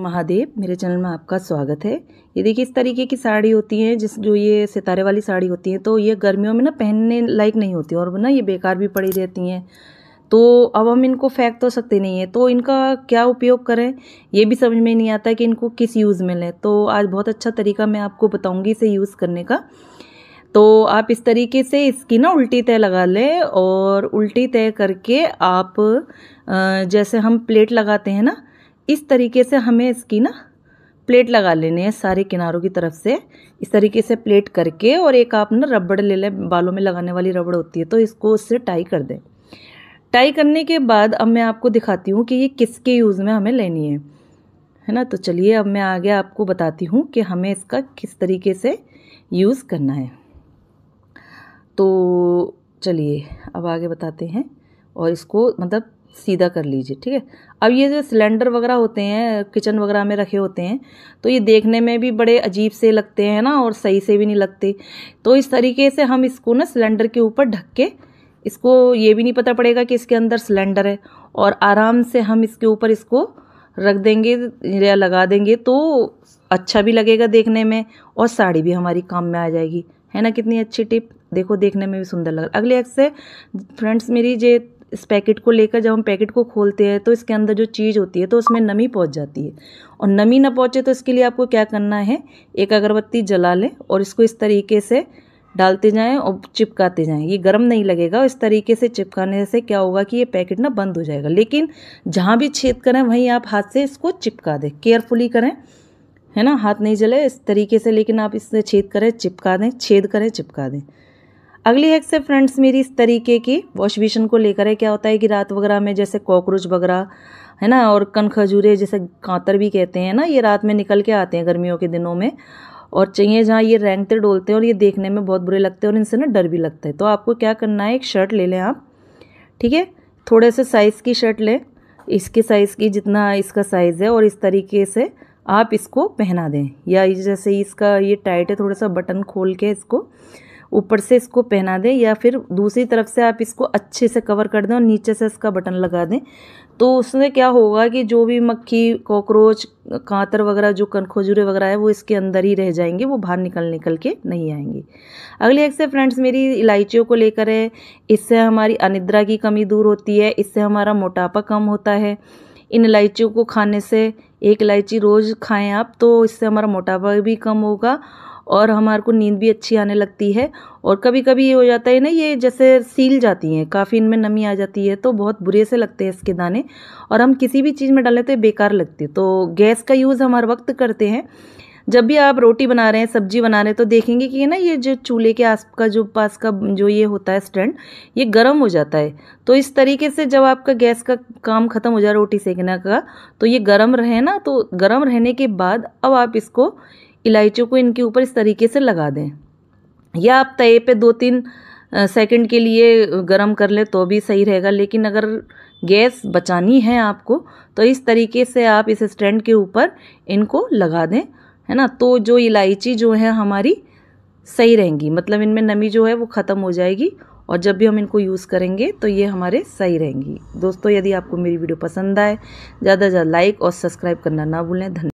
महादेव मेरे चैनल में आपका स्वागत है ये देखिए इस तरीके की साड़ी होती है जिस जो ये सितारे वाली साड़ी होती है तो ये गर्मियों में ना पहनने लायक नहीं होती और ना ये बेकार भी पड़ी रहती हैं तो अब हम इनको फेंक तो सकते नहीं है तो इनका क्या उपयोग करें ये भी समझ में नहीं आता कि इनको किस यूज़ में लें तो आज बहुत अच्छा तरीका मैं आपको बताऊँगी इसे यूज़ करने का तो आप इस तरीके से इसकी ना उल्टी तय लगा लें और उल्टी तय करके आप जैसे हम प्लेट लगाते हैं ना इस तरीके से हमें इसकी ना प्लेट लगा लेने हैं सारे किनारों की तरफ से इस तरीके से प्लेट करके और एक आप ना रबड़ ले लें बालों में लगाने वाली रबड़ होती है तो इसको उससे टाई कर दें टाई करने के बाद अब मैं आपको दिखाती हूँ कि ये किसके यूज़ में हमें लेनी है है ना तो चलिए अब मैं आगे आपको बताती हूँ कि हमें इसका किस तरीके से यूज़ करना है तो चलिए अब आगे बताते हैं और इसको मतलब सीधा कर लीजिए ठीक है अब ये जो सिलेंडर वगैरह होते हैं किचन वगैरह में रखे होते हैं तो ये देखने में भी बड़े अजीब से लगते हैं ना और सही से भी नहीं लगते तो इस तरीके से हम इसको ना सिलेंडर के ऊपर ढक के इसको ये भी नहीं पता पड़ेगा कि इसके अंदर सिलेंडर है और आराम से हम इसके ऊपर इसको रख देंगे या लगा देंगे तो अच्छा भी लगेगा देखने में और साड़ी भी हमारी काम में आ जाएगी है ना कितनी अच्छी टिप देखो देखने में भी सुंदर लग रहा अगले एक्स से फ्रेंड्स मेरी जे इस पैकेट को लेकर जब हम पैकेट को खोलते हैं तो इसके अंदर जो चीज़ होती है तो उसमें नमी पहुंच जाती है और नमी ना पहुंचे तो इसके लिए आपको क्या करना है एक अगरबत्ती जला लें और इसको इस तरीके से डालते जाएं और चिपकाते जाएं ये गर्म नहीं लगेगा और इस तरीके से चिपकाने से क्या होगा कि ये पैकेट ना बंद हो जाएगा लेकिन जहाँ भी छेद करें वहीं आप हाथ से इसको चिपका दें केयरफुली करें है ना हाथ नहीं जले इस तरीके से लेकिन आप इससे छेद करें चिपका दें छेद करें चिपका दें अगली हैक से फ्रेंड्स मेरी इस तरीके की वॉश बेसन को लेकर है क्या होता है कि रात वगैरह में जैसे कॉकरोच वगैरह है ना और कन खजूरे जैसे कांतर भी कहते हैं ना ये रात में निकल के आते हैं गर्मियों के दिनों में और चाहिए जहाँ ये रेंगते डोलते हैं और ये देखने में बहुत बुरे लगते हैं और इनसे ना डर भी लगता है तो आपको क्या करना है एक शर्ट ले लें आप ठीक है थोड़े से साइज़ की शर्ट लें इसके साइज़ की जितना इसका साइज़ है और इस तरीके से आप इसको पहना दें या जैसे इसका ये टाइट है थोड़ा सा बटन खोल के इसको ऊपर से इसको पहना दें या फिर दूसरी तरफ से आप इसको अच्छे से कवर कर दें और नीचे से इसका बटन लगा दें तो उसमें क्या होगा कि जो भी मक्खी कॉकरोच कांतर वगैरह जो कनखोजूरे वगैरह है वो इसके अंदर ही रह जाएंगे वो बाहर निकल निकल के नहीं आएंगे अगले एक से फ्रेंड्स मेरी इलायचियों को लेकर है इससे हमारी अनिद्रा की कमी दूर होती है इससे हमारा मोटापा कम होता है इन इलायचियों को खाने से एक इलायची रोज़ खाएं आप तो इससे हमारा मोटापा भी कम होगा और हमारे को नींद भी अच्छी आने लगती है और कभी कभी ये हो जाता है ना ये जैसे सील जाती हैं काफ़ी इनमें नमी आ जाती है तो बहुत बुरे से लगते हैं इसके दाने और हम किसी भी चीज़ में डालें तो बेकार लगती है तो गैस का यूज़ हम हर वक्त करते हैं जब भी आप रोटी बना रहे हैं सब्जी बना रहे हैं तो देखेंगे कि ना ये जो चूल्हे के आस का जो पास का जो ये होता है स्टैंड ये गर्म हो जाता है तो इस तरीके से जब आपका गैस का काम ख़त्म हो जाए रोटी सेकने का तो ये गर्म रहे ना तो गर्म रहने के बाद अब आप इसको इलायची को इनके ऊपर इस तरीके से लगा दें या आप तए पे दो तीन सेकंड के लिए गर्म कर लें तो भी सही रहेगा लेकिन अगर गैस बचानी है आपको तो इस तरीके से आप इस स्टैंड के ऊपर इनको लगा दें है ना तो जो इलायची जो है हमारी सही रहेंगी मतलब इनमें नमी जो है वो ख़त्म हो जाएगी और जब भी हम इनको यूज़ करेंगे तो ये हमारे सही रहेंगी दोस्तों यदि आपको मेरी वीडियो पसंद आए ज़्यादा से ज़्यादा लाइक और सब्सक्राइब करना ना भूलें धन्यवाद